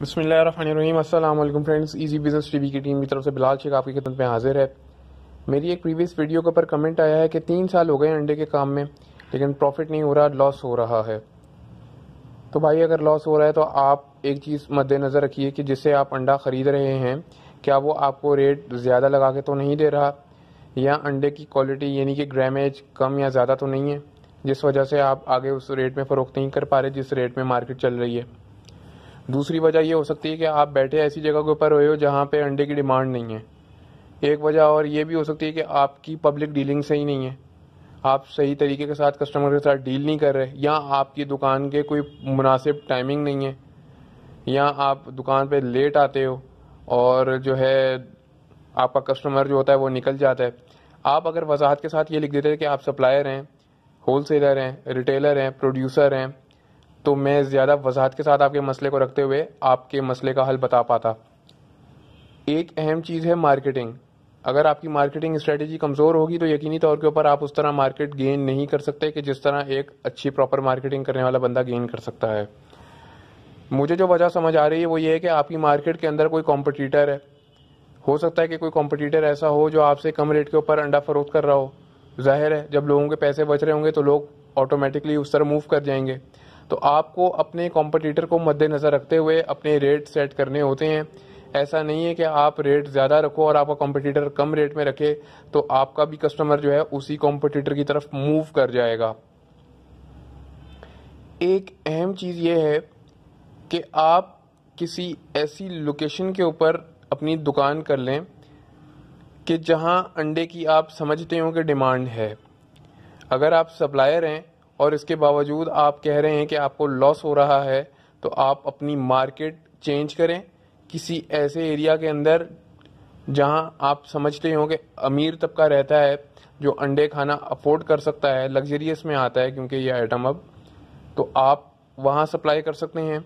बसमीम friends easy business TV की team की तरफ से बिलाल शेख आपकी खिदमत में हाजिर है मेरी एक प्रीवियस वीडियो के ऊपर कमेंट आया है कि तीन साल हो गए अंडे के काम में लेकिन प्रॉफिट नहीं हो रहा लॉस हो रहा है तो भाई अगर लॉस हो रहा है तो आप एक चीज़ मद्देनज़र रखिए कि जिससे आप अंडा ख़रीद रहे हैं क्या वो आपको रेट ज़्यादा लगा के तो नहीं दे रहा या अंडे की क्वालिटी यानी कि ग्रामेज कम या ज़्यादा तो नहीं है जिस वजह से आप आगे उस रेट में फ़रोख्त नहीं कर पा रहे जिस रेट में मार्केट चल रही है दूसरी वजह ये हो सकती है कि आप बैठे ऐसी जगह के ऊपर रहे हो जहाँ पे अंडे की डिमांड नहीं है एक वजह और ये भी हो सकती है कि आपकी पब्लिक डीलिंग सही नहीं है आप सही तरीके के साथ कस्टमर के साथ डील नहीं कर रहे या आपकी दुकान के कोई मुनासिब टाइमिंग नहीं है या आप दुकान पे लेट आते हो और जो है आपका कस्टमर जो होता है वो निकल जाता है आप अगर वजाहत के साथ ये लिख देते हैं कि आप सप्लायर हैं होल सेलर हैं रिटेलर हैं प्रोड्यूसर हैं तो मैं ज़्यादा वजाहत के साथ आपके मसले को रखते हुए आपके मसले का हल बता पाता एक अहम चीज़ है मार्केटिंग अगर आपकी मार्केटिंग स्ट्रेटजी कमज़ोर होगी तो यकीनी तौर के ऊपर आप उस तरह मार्केट गेन नहीं कर सकते कि जिस तरह एक अच्छी प्रॉपर मार्केटिंग करने वाला बंदा गेन कर सकता है मुझे जो वजह समझ आ रही है वो ये है कि आपकी मार्केट के अंदर कोई कॉम्पिटिटर है हो सकता है कि कोई कॉम्पिटिटर ऐसा हो जो आपसे कम रेट के ऊपर अंडा फरोख्त कर रहा हो जाहिर है जब लोगों के पैसे बच रहे होंगे तो लोग ऑटोमेटिकली उस तरह मूव कर जाएंगे तो आपको अपने कॉम्पिटिटर को मद्देनज़र रखते हुए अपने रेट सेट करने होते हैं ऐसा नहीं है कि आप रेट ज़्यादा रखो और आपका कॉम्पिटिटर कम रेट में रखे तो आपका भी कस्टमर जो है उसी कॉम्पिटिटर की तरफ मूव कर जाएगा एक अहम चीज़ ये है कि आप किसी ऐसी लोकेशन के ऊपर अपनी दुकान कर लें कि जहां अंडे की आप समझते हो कि डिमांड है अगर आप सप्लायर हैं और इसके बावजूद आप कह रहे हैं कि आपको लॉस हो रहा है तो आप अपनी मार्केट चेंज करें किसी ऐसे एरिया के अंदर जहां आप समझते हो कि अमीर तबका रहता है जो अंडे खाना अफोर्ड कर सकता है लग्जरियस में आता है क्योंकि ये आइटम अब तो आप वहाँ सप्लाई कर सकते हैं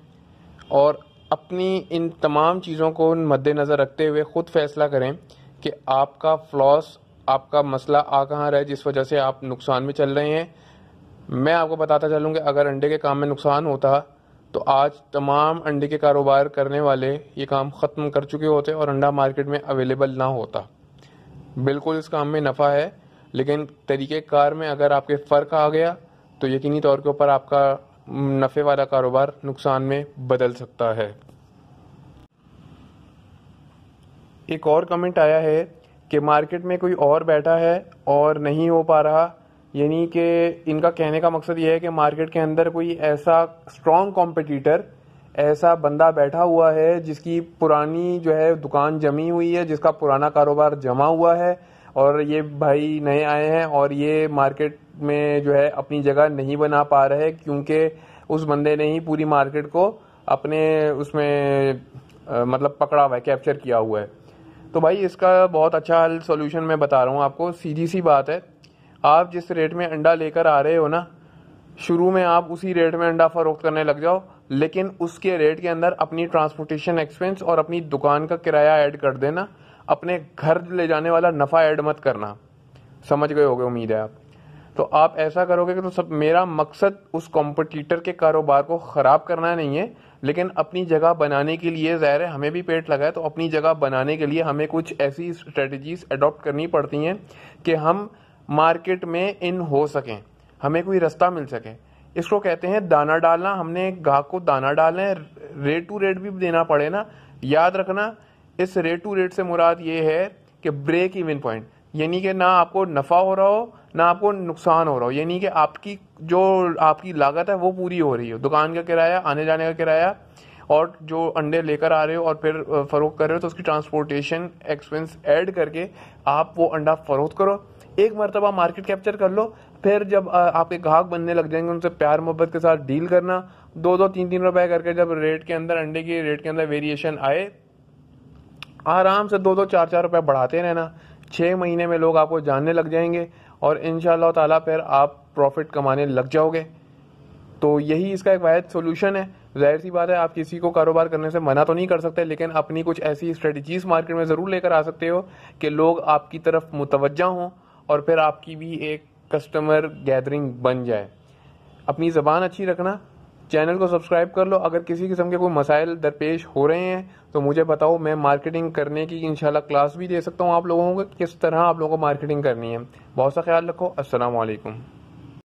और अपनी इन तमाम चीज़ों को मद्देनज़र रखते हुए ख़ुद फैसला करें कि आपका फ्लॉस आपका मसला आ कहाँ रहा है जिस वजह से आप नुकसान में चल रहे हैं मैं आपको बताता चलूँ कि अगर अंडे के काम में नुकसान होता तो आज तमाम अंडे के कारोबार करने वाले ये काम ख़त्म कर चुके होते और अंडा मार्केट में अवेलेबल ना होता बिल्कुल इस काम में नफ़ा है लेकिन तरीक़ेकार में अगर आपके फ़र्क आ गया तो यकीनी तौर के ऊपर आपका नफ़े वाला कारोबार नुकसान में बदल सकता है एक और कमेंट आया है कि मार्केट में कोई और बैठा है और नहीं हो पा रहा यानी कि इनका कहने का मकसद ये है कि मार्केट के अंदर कोई ऐसा स्ट्रॉन्ग कॉम्पिटिटर ऐसा बंदा बैठा हुआ है जिसकी पुरानी जो है दुकान जमी हुई है जिसका पुराना कारोबार जमा हुआ है और ये भाई नए आए हैं और ये मार्केट में जो है अपनी जगह नहीं बना पा रहे क्योंकि उस बंदे ने ही पूरी मार्केट को अपने उसमें आ, मतलब पकड़ा हुआ है कैप्चर किया हुआ है तो भाई इसका बहुत अच्छा हल सोल्यूशन मैं बता रहा हूँ आपको सीधी सी बात है आप जिस रेट में अंडा लेकर आ रहे हो ना शुरू में आप उसी रेट में अंडा फरोख्त करने लग जाओ लेकिन उसके रेट के अंदर अपनी ट्रांसपोर्टेशन एक्सपेंस और अपनी दुकान का किराया ऐड कर देना अपने घर ले जाने वाला नफ़ा ऐड मत करना समझ गए होगे उम्मीद है आप तो आप ऐसा करोगे कि तो सब मेरा मकसद उस कॉम्पिटिटर के कारोबार को ख़राब करना नहीं है लेकिन अपनी जगह बनाने के लिए ज़ाहिर है हमें भी पेट लगा है तो अपनी जगह बनाने के लिए हमें कुछ ऐसी स्ट्रेटजीज अडॉप्ट करनी पड़ती हैं कि हम मार्केट में इन हो सकें हमें कोई रास्ता मिल सके इसको कहते हैं दाना डालना हमने गाहक को दाना डालना है रेट टू रेट भी देना पड़े ना याद रखना इस रेट टू रेट से मुराद ये है कि ब्रेक इवन पॉइंट यानी कि ना आपको नफ़ा हो रहा हो ना आपको नुकसान हो रहा हो यानी कि आपकी जो आपकी लागत है वो पूरी हो रही हो दुकान का किराया आने जाने का किराया और जो अंडे लेकर आ रहे हो और फिर फरोख कर रहे हो तो उसकी ट्रांसपोर्टेशन एक्सपेंस ऐड करके आप वो अंडा फ़रोख्त करो एक मरतबा मार्केट कैप्चर कर लो फिर जब आपके ग्राहक बनने लग जाएंगे उनसे प्यार मोहब्बत के साथ डील करना दो दो तीन तीन रुपए करके जब रेट के अंदर अंडे की रेट के अंदर वेरिएशन आए आराम से दो दो चार चार रुपए बढ़ाते रहना छः महीने में लोग आपको जानने लग जाएंगे और इन ताला फिर आप प्रॉफिट कमाने लग जाओगे तो यही इसका एक वायद सोल्यूशन है जाहिर सी बात है आप किसी को कारोबार करने से मना तो नहीं कर सकते लेकिन अपनी कुछ ऐसी स्ट्रेटजीज मार्केट में ज़रूर लेकर आ सकते हो कि लोग आपकी तरफ मुतवजा हों और फिर आपकी भी एक कस्टमर गैदरिंग बन जाए अपनी ज़बान अच्छी रखना चैनल को सब्सक्राइब कर लो अगर किसी किस्म के कोई मसाइल दरपेश हो रहे हैं तो मुझे बताओ मैं मार्केटिंग करने की इंशाल्लाह क्लास भी दे सकता हूँ आप लोगों को किस तरह आप लोगों को मार्केटिंग करनी है बहुत सा ख्याल रखो असलकम